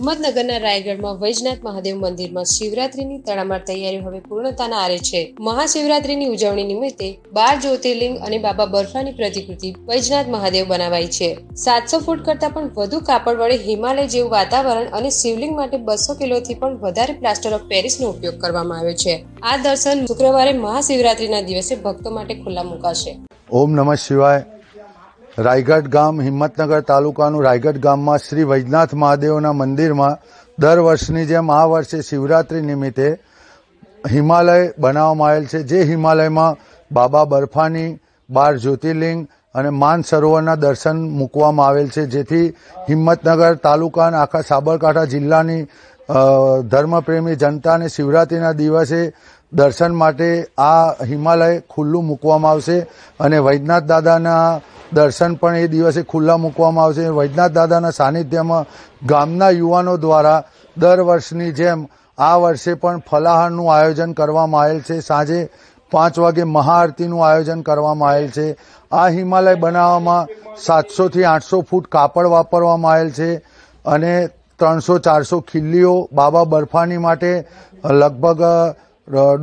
હિંમતનગરના રાયગઢમાં વૈજનાથ મહાદેવ મંદિરમાં શિવરાત્રીની તડામાર તૈયારીઓ હવે પૂર્ણતાના આરે છે મહાશિવરાત્રીની ઉજવણી નિમિત્તે બાર જ્યોતિર્લિંગ અને બાબા બર્ફાની પ્રતિકૃતિ વૈજનાથ મહાદેવ બનાવાઈ છે સાતસો ફૂટ કરતાં પણ વધુ કાપડ વડે હિમાલય જેવું વાતાવરણ અને શિવલિંગ માટે બસો કિલોથી પણ વધારે પ્લાસ્ટર ઓફ પેરિસનો ઉપયોગ કરવામાં આવ્યો છે આ દર્શન શુક્રવારે મહાશિવરાત્રીના દિવસે ભક્તો માટે ખુલ્લા મુકાશે ઓમ નમઃ શિવાય રાયગઢ ગામ હિંમતનગર તાલુકાનું રાયગઢ ગામમાં શ્રી વૈજનાથ મહાદેવના મંદિરમાં દર વર્ષની જેમ આ વર્ષે શિવરાત્રિ નિમિત્તે હિમાલય બનાવવામાં આવેલ છે જે હિમાલયમાં બાબા બર્ફાની બાર જ્યોતિર્લિંગ અને માન સરોવરના દર્શન મૂકવામાં આવેલ છે જેથી હિંમતનગર તાલુકા અને આખા સાબરકાંઠા જિલ્લાની ધર્મપ્રેમી જનતાને શિવરાત્રિના દિવસે દર્શન માટે આ હિમાલય ખુલ્લું મૂકવામાં આવશે અને વૈદ્યનાથ દાદાના દર્શન પણ એ દિવસે ખુલ્લા મૂકવામાં આવશે વૈદ્યનાથ દાદાના સાનિધ્યમાં ગામના યુવાનો દ્વારા દર વર્ષની જેમ આ વર્ષે પણ ફલાહારનું આયોજન કરવામાં આવેલ છે સાંજે પાંચ વાગે મહાઆરતીનું આયોજન કરવામાં આવેલ છે આ હિમાલય બનાવવામાં સાતસોથી આઠસો ફૂટ કાપડ વાપરવામાં આવેલ છે અને ત્રણસો ચારસો ખીલ્લીઓ બાબા બરફાની માટે લગભગ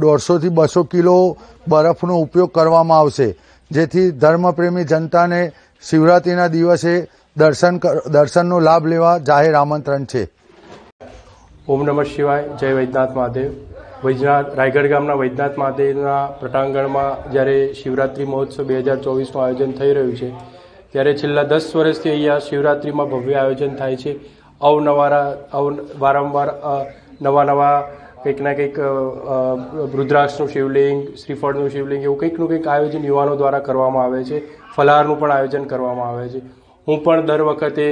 દોઢસોથી બસો કિલો બરફનો ઉપયોગ કરવામાં આવશે જેથી ધર્મપ્રેમી જનતાને શિવરાત્રિના દિવસે દર્શન દર્શનનો લાભ લેવા જાહેર આમંત્રણ છે ઓમ નમઃ શિવાય જય વૈદ્યનાથ મહાદેવ વૈજનાથ રાયગઢ ગામના વૈદ્યનાથ મહાદેવના પટાંગણમાં જ્યારે શિવરાત્રિ મહોત્સવ બે હજાર ચોવીસનું આયોજન થઈ રહ્યું છે ત્યારે છેલ્લા દસ વર્ષથી અહીંયા શિવરાત્રિમાં ભવ્ય આયોજન થાય છે અવનવારા અવ વારંવાર નવા નવા કંઈક ના કંઈક રુદ્રાક્ષનું શિવલિંગ શ્રીફળનું શિવલિંગ એવું કંઈકનું કંઈક આયોજન યુવાનો દ્વારા કરવામાં આવે છે ફલાહારનું પણ આયોજન કરવામાં આવે છે હું પણ દર વખતે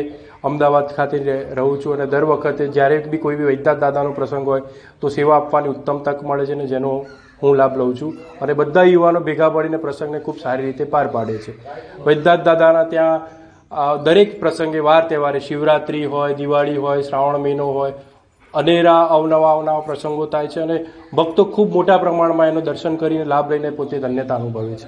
અમદાવાદ ખાતે રહું છું અને દર વખતે જ્યારે બી કોઈ બી વૈદ્યનાથ દાદાનો પ્રસંગ હોય તો સેવા આપવાની ઉત્તમ તક મળે છે અને જેનો હું લાભ લઉં છું અને બધા યુવાનો ભેગા પડીને પ્રસંગને ખૂબ સારી રીતે પાર પાડે છે વૈદ્યનાથ દાદાના ત્યાં દરેક પ્રસંગે વાર તહેવારે શિવરાત્રિ હોય દિવાળી હોય શ્રાવણ મહિનો હોય અનેરા અવનવા અવનવા પ્રસંગો થાય છે અને ભક્તો ખૂબ મોટા પ્રમાણમાં એનું દર્શન કરીને લાભ લઈને પોતે ધન્યતા અનુભવે છે